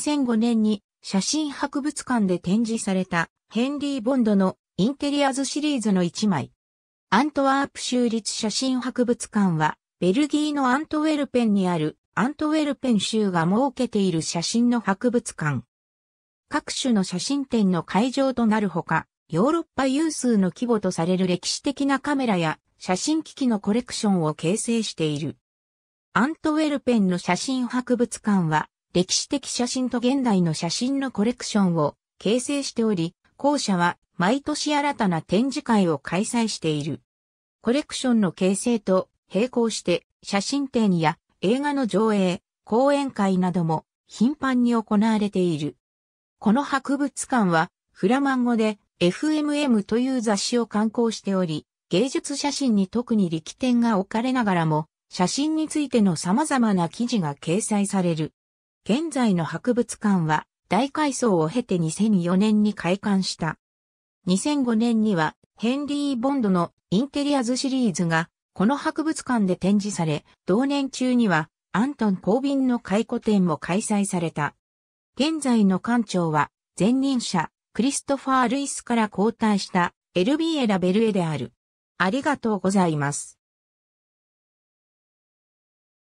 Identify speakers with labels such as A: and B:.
A: 2005年に写真博物館で展示されたヘンリー・ボンドのインテリアズシリーズの1枚。アントワープ州立写真博物館はベルギーのアントウェルペンにあるアントウェルペン州が設けている写真の博物館。各種の写真展の会場となるほか、ヨーロッパ有数の規模とされる歴史的なカメラや写真機器のコレクションを形成している。アントウェルペンの写真博物館は歴史的写真と現代の写真のコレクションを形成しており、校舎は毎年新たな展示会を開催している。コレクションの形成と並行して写真展や映画の上映、講演会なども頻繁に行われている。この博物館はフラマン語で FMM という雑誌を刊行しており、芸術写真に特に力点が置かれながらも、写真についての様々な記事が掲載される。現在の博物館は大改装を経て2004年に開館した。2005年にはヘンリー・ボンドのインテリアズシリーズがこの博物館で展示され、同年中にはアントン・コービンの回顧展も開催された。現在の館長は前任者クリストファー・ルイスから交代したエルビエラ・ベルエである。ありがとうございます。